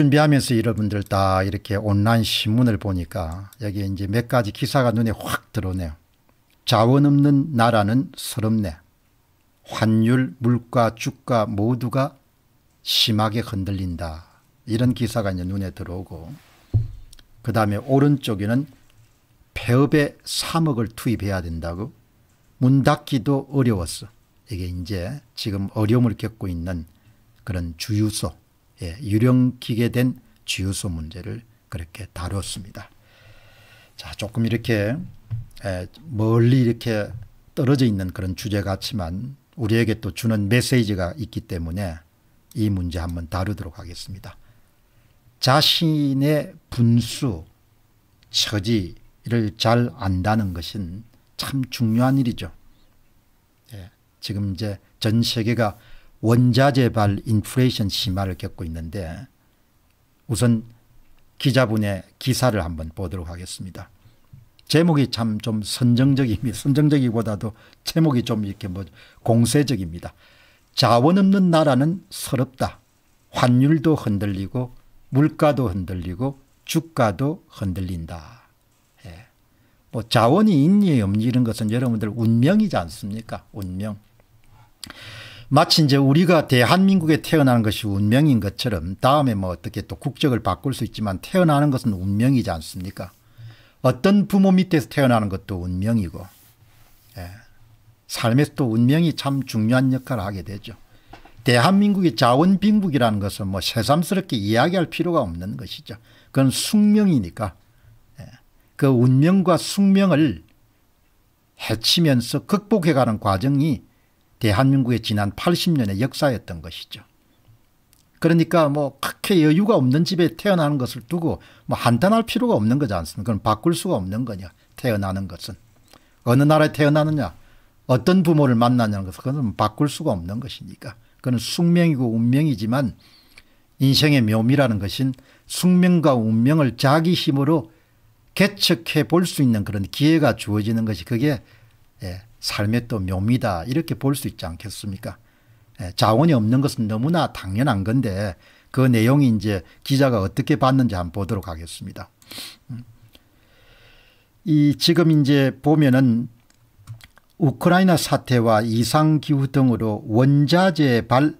준비하면서 여러분들 다 이렇게 온라인 신문을 보니까 여기 이제 몇 가지 기사가 눈에 확 들어오네요. 자원 없는 나라는 서럽네. 환율, 물가, 주가 모두가 심하게 흔들린다. 이런 기사가 이제 눈에 들어오고 그 다음에 오른쪽에는 폐업에 3억을 투입해야 된다고 문 닫기도 어려웠어. 이게 이제 지금 어려움을 겪고 있는 그런 주유소 예, 유령기계된주유소 문제를 그렇게 다뤘습니다. 자, 조금 이렇게 예, 멀리 이렇게 떨어져 있는 그런 주제 같지만 우리에게 또 주는 메시지가 있기 때문에 이 문제 한번 다루도록 하겠습니다. 자신의 분수, 처지를 잘 안다는 것은 참 중요한 일이죠. 예, 지금 이제 전 세계가 원자재발 인플레이션 심화를 겪고 있는데 우선 기자분의 기사를 한번 보도록 하겠습니다. 제목이 참 좀 선정적입니다. 선정적이보다도 제목이 좀 이렇게 뭐 공세적입니다. 자원 없는 나라는 서럽다. 환율도 흔들리고 물가도 흔들리고 주가도 흔들린다. 예. 뭐 자원이 있니 없니 이런 것은 여러분들 운명이지 않습니까? 운명. 마치 이제 우리가 대한민국에 태어나는 것이 운명인 것처럼 다음에 뭐 어떻게 또 국적을 바꿀 수 있지만 태어나는 것은 운명이지 않습니까? 어떤 부모 밑에서 태어나는 것도 운명이고 예. 삶에서 또 운명이 참 중요한 역할을 하게 되죠. 대한민국의 자원빈국이라는 것은 뭐 새삼스럽게 이야기할 필요가 없는 것이죠. 그건 숙명이니까 예. 그 운명과 숙명을 해치면서 극복해가는 과정이 대한민국의 지난 80년의 역사였던 것이죠. 그러니까 뭐 크게 여유가 없는 집에 태어나는 것을 두고 뭐 한탄할 필요가 없는 거지 않습니까? 그럼 바꿀 수가 없는 거냐 태어나는 것은. 어느 나라에 태어나느냐 어떤 부모를 만나냐는 것은 그건 뭐 바꿀 수가 없는 것이니까. 그건 숙명이고 운명이지만 인생의 묘미라는 것은 숙명과 운명을 자기 힘으로 개척해 볼 수 있는 그런 기회가 주어지는 것이 그게 예, 삶의 또 묘미다 이렇게 볼 수 있지 않겠습니까? 예, 자원이 없는 것은 너무나 당연한 건데 그 내용이 이제 기자가 어떻게 봤는지 한번 보도록 하겠습니다. 음. 이 지금 이제 보면은 우크라이나 사태와 이상기후 등으로 원자재 발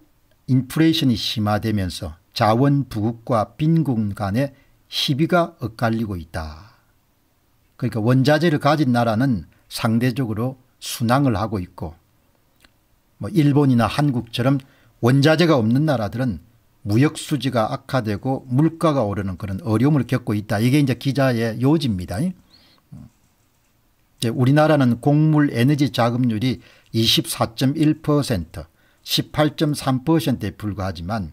인플레이션이 심화되면서 자원 부국과 빈국 간의 시비가 엇갈리고 있다. 그러니까 원자재를 가진 나라는 상대적으로 순항을 하고 있고 뭐 일본이나 한국처럼 원자재가 없는 나라들은 무역 수지가 악화되고 물가가 오르는 그런 어려움을 겪고 있다. 이게 이제 기자의 요지입니다. 이제 우리나라는 곡물 에너지 자급률이 24.1% 18.3%에 불과하지만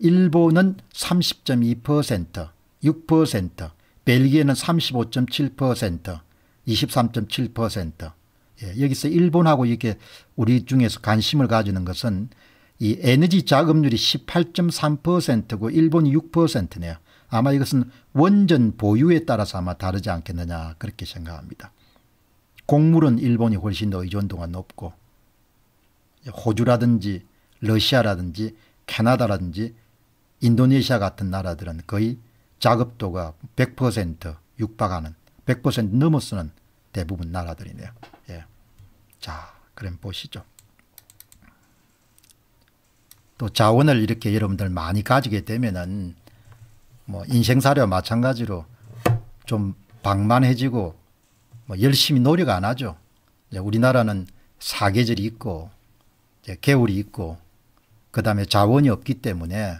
일본은 30.2% 6% 벨기에는 35.7% 23.7% 예, 여기서 일본하고 이렇게 우리 중에서 관심을 가지는 것은 이 에너지 자금률이 18.3%고 일본이 6%네요. 아마 이것은 원전 보유에 따라서 아마 다르지 않겠느냐 그렇게 생각합니다. 곡물은 일본이 훨씬 더 의존도가 높고 예, 호주라든지 러시아라든지 캐나다라든지 인도네시아 같은 나라들은 거의 자급도가100% 육박하는 100% 넘어서는 대부분 나라들이네요. 자, 그럼 보시죠. 또 자원을 이렇게 여러분들 많이 가지게 되면은 뭐인생사례 마찬가지로 좀 방만해지고 뭐 열심히 노력 안 하죠. 우리나라는 사계절이 있고 개울이 있고 그 다음에 자원이 없기 때문에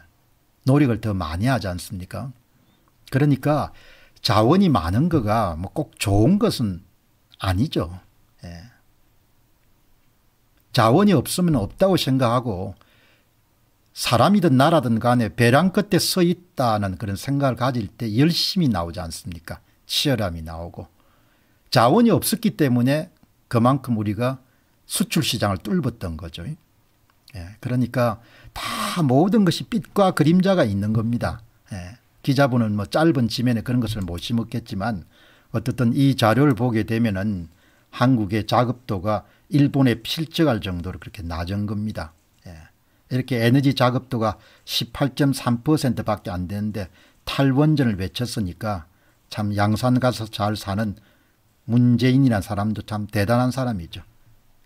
노력을 더 많이 하지 않습니까? 그러니까 자원이 많은 거가 뭐 꼭 좋은 것은 아니죠. 예. 자원이 없으면 없다고 생각하고 사람이든 나라든 간에 배랑 끝에 서 있다는 그런 생각을 가질 때 열심히 나오지 않습니까? 치열함이 나오고 자원이 없었기 때문에 그만큼 우리가 수출 시장을 뚫었던 거죠. 예, 그러니까 다 모든 것이 빛과 그림자가 있는 겁니다. 예, 기자분은 뭐 짧은 지면에 그런 것을 못 심었겠지만 어떻든 이 자료를 보게 되면은 한국의 자급도가 일본에 필적할 정도로 그렇게 낮은 겁니다. 예. 이렇게 에너지 작업도가 18.3%밖에 안 되는데 탈원전을 외쳤으니까 참 양산 가서 잘 사는 문재인이란 사람도 참 대단한 사람이죠.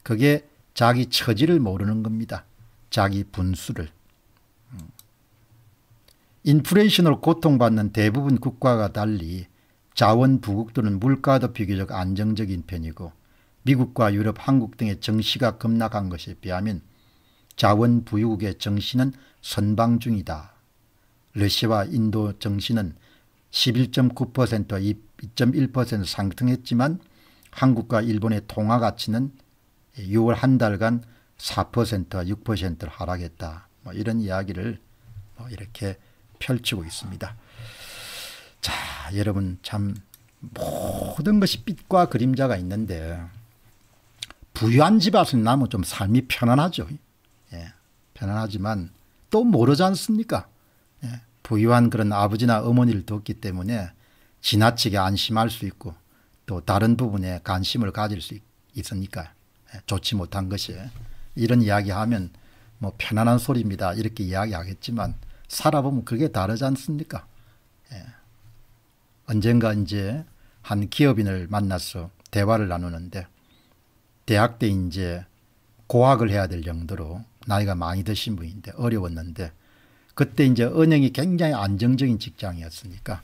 그게 자기 처지를 모르는 겁니다. 자기 분수를. 음. 인플레이션으로 고통받는 대부분 국가가 달리 자원 부국들은 물가도 비교적 안정적인 편이고 미국과 유럽, 한국 등의 정시가 급락한 것에 비하면 자원 부유국의 정시는 선방 중이다. 러시아와 인도 정시는 1 1 9 2.1% 상승했지만 한국과 일본의 통화 가치는 6월 한 달간 4 6 하락했다. 뭐 이런 이야기를 뭐 이렇게 펼치고 있습니다. 자, 여러분 참 모든 것이 빛과 그림자가 있는데 부유한 집안에서 나면 뭐 좀 삶이 편안하죠. 예. 편안하지만 또 모르지 않습니까? 예. 부유한 그런 아버지나 어머니를 뒀기 때문에 지나치게 안심할 수 있고 또 다른 부분에 관심을 가질 수 있으니까 예. 좋지 못한 것이 이런 이야기하면 뭐 편안한 소리입니다 이렇게 이야기하겠지만 살아보면 그게 다르지 않습니까? 예. 언젠가 이제 한 기업인을 만나서 대화를 나누는데 대학 때 이제 고학을 해야 될 정도로 나이가 많이 드신 분인데 어려웠는데 그때 이제 은행이 굉장히 안정적인 직장이었으니까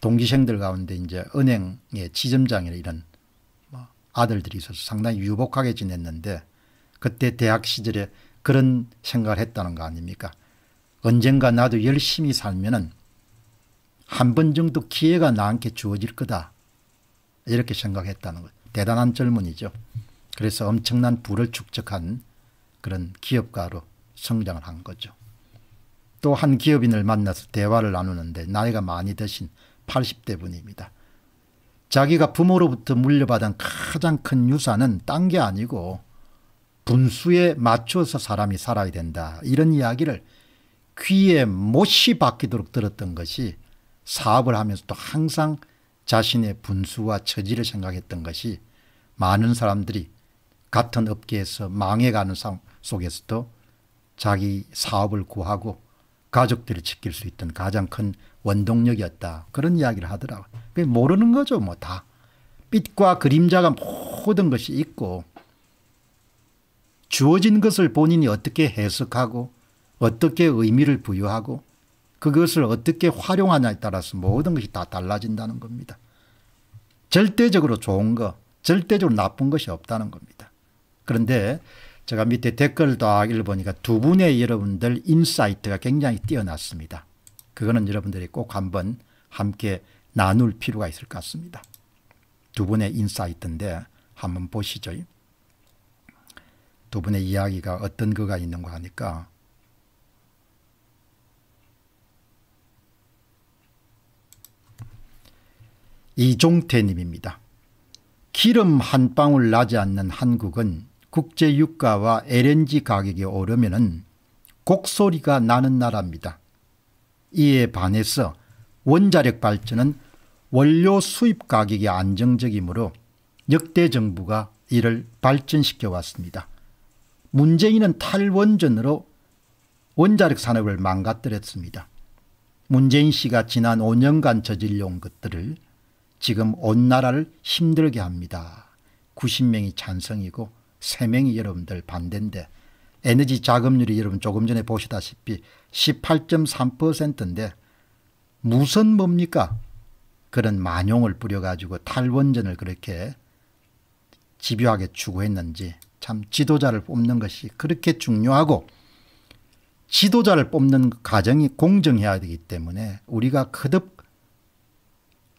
동기생들 가운데 이제 은행의 지점장이나 이런 뭐 아들들이 있어서 상당히 유복하게 지냈는데 그때 대학 시절에 그런 생각을 했다는 거 아닙니까? 언젠가 나도 열심히 살면은 한 번 정도 기회가 나한테 주어질 거다. 이렇게 생각했다는 거. 대단한 젊은이죠. 그래서 엄청난 부를 축적한 그런 기업가로 성장을 한 거죠. 또 한 기업인을 만나서 대화를 나누는데 나이가 많이 드신 80대 분입니다. 자기가 부모로부터 물려받은 가장 큰 유산은 딴 게 아니고 분수에 맞춰서 사람이 살아야 된다. 이런 이야기를 귀에 못이 박히도록 들었던 것이 사업을 하면서도 항상 자신의 분수와 처지를 생각했던 것이 많은 사람들이 같은 업계에서 망해가는 상황 속에서도 자기 사업을 구하고 가족들을 지킬 수 있던 가장 큰 원동력이었다. 그런 이야기를 하더라고요. 모르는 거죠 뭐 다. 빛과 그림자가 모든 것이 있고 주어진 것을 본인이 어떻게 해석하고 어떻게 의미를 부여하고 그것을 어떻게 활용하냐에 따라서 모든 것이 다 달라진다는 겁니다. 절대적으로 좋은 거 절대적으로 나쁜 것이 없다는 겁니다. 그런데 제가 밑에 댓글 딱 읽어보니까 두 분의 여러분들 인사이트가 굉장히 뛰어났습니다. 그거는 여러분들이 꼭 한번 함께 나눌 필요가 있을 것 같습니다. 두 분의 인사이트인데 한번 보시죠. 두 분의 이야기가 어떤 거가 있는가 하니까 이종태님입니다. 기름 한 방울 나지 않는 한국은 국제 유가와 LNG 가격이 오르면 곡소리가 나는 나라입니다. 이에 반해서 원자력 발전은 원료 수입 가격이 안정적이므로 역대 정부가 이를 발전시켜 왔습니다. 문재인은 탈원전으로 원자력 산업을 망가뜨렸습니다. 문재인 씨가 지난 5년간 저질러온 것들을 지금 온 나라를 힘들게 합니다. 90명이 찬성이고 3명이 여러분들 반대인데 에너지 자금률이 여러분 조금 전에 보시다시피 18.3%인데 무슨 뭡니까? 그런 만용을 뿌려가지고 탈원전을 그렇게 집요하게 추구했는지 참 지도자를 뽑는 것이 그렇게 중요하고 지도자를 뽑는 과정이 공정해야 되기 때문에 우리가 거듭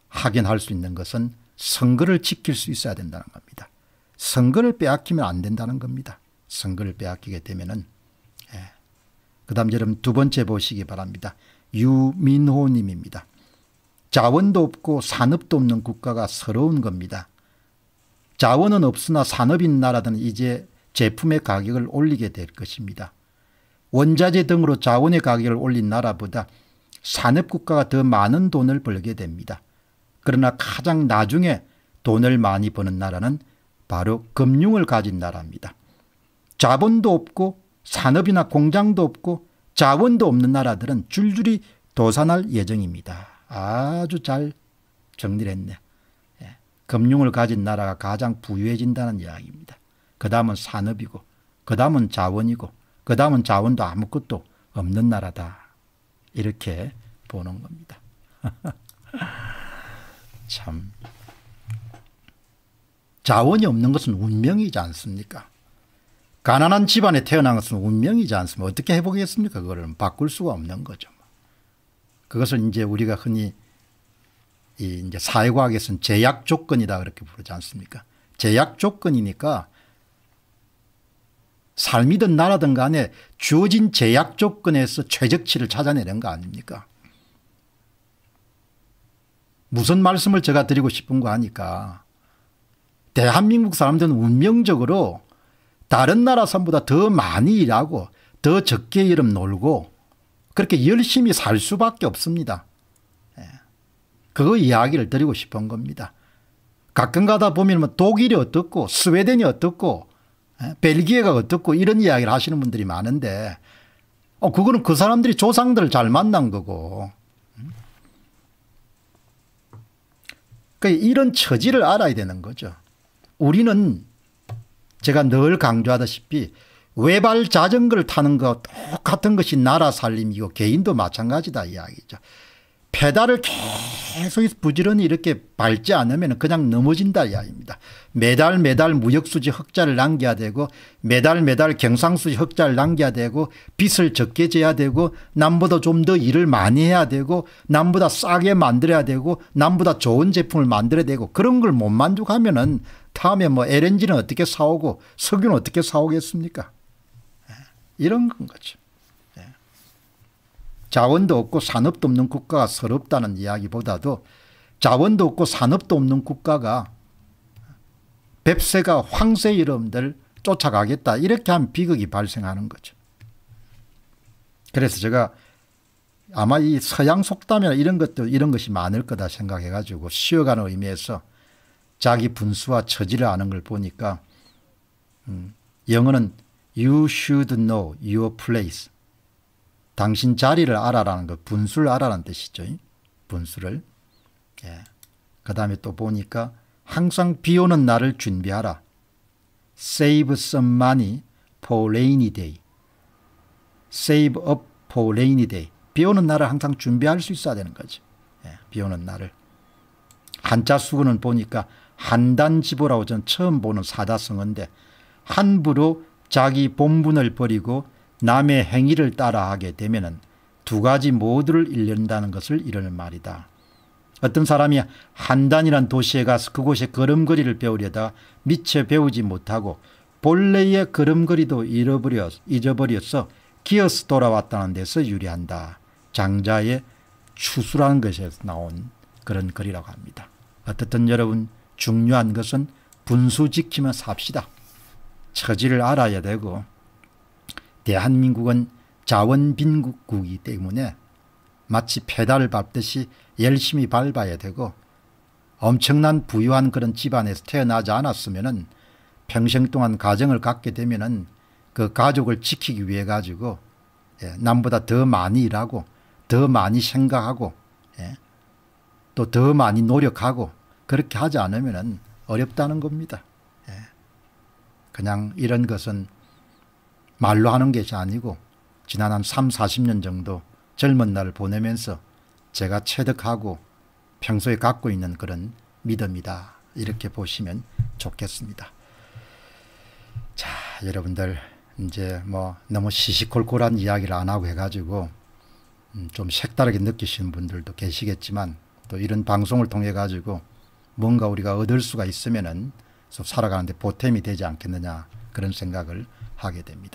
확인할 수 있는 것은 선거를 지킬 수 있어야 된다는 겁니다. 선거를 빼앗기면 안 된다는 겁니다. 선거를 빼앗기게 되면은 예. 그 다음 여러분 두 번째 보시기 바랍니다. 유민호 님입니다. 자원도 없고 산업도 없는 국가가 서러운 겁니다. 자원은 없으나 산업인 나라들은 이제 제품의 가격을 올리게 될 것입니다. 원자재 등으로 자원의 가격을 올린 나라보다 산업국가가 더 많은 돈을 벌게 됩니다. 그러나 가장 나중에 돈을 많이 버는 나라는 바로 금융을 가진 나라입니다. 자본도 없고 산업이나 공장도 없고 자원도 없는 나라들은 줄줄이 도산할 예정입니다. 아주 잘 정리를 했네. 예. 금융을 가진 나라가 가장 부유해진다는 이야기입니다. 그 다음은 산업이고 그 다음은 자원이고 그 다음은 자원도 아무것도 없는 나라다. 이렇게 보는 겁니다. 참... 자원이 없는 것은 운명이지 않습니까? 가난한 집안에 태어난 것은 운명이지 않습니까? 어떻게 해보겠습니까? 그거를 바꿀 수가 없는 거죠. 그것을 이제 우리가 흔히 이 이제 사회과학에서는 제약 조건이다 그렇게 부르지 않습니까? 제약 조건이니까 삶이든 나라든 간에 주어진 제약 조건에서 최적치를 찾아내는 거 아닙니까? 무슨 말씀을 제가 드리고 싶은 거 하니까 대한민국 사람들은 운명적으로 다른 나라 사람보다 더 많이 일하고 더 적게 이름 놀고 그렇게 열심히 살 수밖에 없습니다. 예. 그거 이야기를 드리고 싶은 겁니다. 가끔 가다 보면 뭐 독일이 어떻고 스웨덴이 어떻고 예, 벨기에가 어떻고 이런 이야기를 하시는 분들이 많은데 어, 그거는 그 사람들이 조상들을 잘 만난 거고 음. 그러니까 이런 처지를 알아야 되는 거죠. 우리는 제가 늘 강조하다시피 외발 자전거를 타는 것 똑같은 것이 나라 살림이고 개인도 마찬가지다 이야기죠. 페달을 계속 부지런히 이렇게 밟지 않으면 그냥 넘어진다 이야기입니다. 매달 매달 무역수지 흑자를 남겨야 되고 매달 매달 경상수지 흑자를 남겨야 되고 빚을 적게 져야 되고 남보다 좀 더 일을 많이 해야 되고 남보다 싸게 만들어야 되고 남보다 좋은 제품을 만들어야 되고 그런 걸 못 만족하면 은 다음에 뭐 LNG는 어떻게 사오고 석유는 어떻게 사오겠습니까? 예, 이런 건 거죠. 예. 자원도 없고 산업도 없는 국가가 서럽다는 이야기보다도 자원도 없고 산업도 없는 국가가 뱁새가 황새 이름들 쫓아가겠다 이렇게 한 비극이 발생하는 거죠. 그래서 제가 아마 이 서양 속담이나 이런 것도 이런 것이 많을 거다 생각해가지고 쉬어가는 의미에서 자기 분수와 처지를 아는 걸 보니까 음, 영어는 you should know your place. 당신 자리를 알아라는 거, 분수를 알아라는 뜻이죠. 분수를. 예. 그 다음에 또 보니까 항상 비 오는 날을 준비하라. save some money for rainy day. save up for rainy day. 비 오는 날을 항상 준비할 수 있어야 되는 거지. 예. 비 오는 날을. 한자 수고는 보니까 한단지보라고 저 처음 보는 사다성어인데 함부로 자기 본분을 버리고 남의 행위를 따라하게 되면 두 가지 모두를 잃는다는 것을 이르는 말이다. 어떤 사람이 한단이란 도시에 가서 그곳의 걸음걸이를 배우려다 미처 배우지 못하고 본래의 걸음걸이도 잃어버려, 잊어버려서 기어서 돌아왔다는 데서 유리한다. 장자의 추수라는 것에서 나온 그런 글이라고 합니다. 어떻든 여러분 중요한 것은 분수 지키며 삽시다. 처지를 알아야 되고 대한민국은 자원빈국이기 국 때문에 마치 페달을 밟듯이 열심히 밟아야 되고 엄청난 부유한 그런 집안에서 태어나지 않았으면 평생 동안 가정을 갖게 되면 그 가족을 지키기 위해 가지고 예, 남보다 더 많이 일하고 더 많이 생각하고 예, 또더 많이 노력하고 그렇게 하지 않으면 어렵다는 겁니다. 예. 그냥 이런 것은 말로 하는 것이 아니고 지난 한 3, 40년 정도 젊은 날을 보내면서 제가 체득하고 평소에 갖고 있는 그런 믿음이다. 이렇게 보시면 좋겠습니다. 자, 여러분들 이제 뭐 너무 시시콜콜한 이야기를 안 하고 해가지고 음, 좀 색다르게 느끼시는 분들도 계시겠지만 또 이런 방송을 통해 가지고 뭔가 우리가 얻을 수가 있으면은 살아가는데 보탬이 되지 않겠느냐 그런 생각을 하게 됩니다.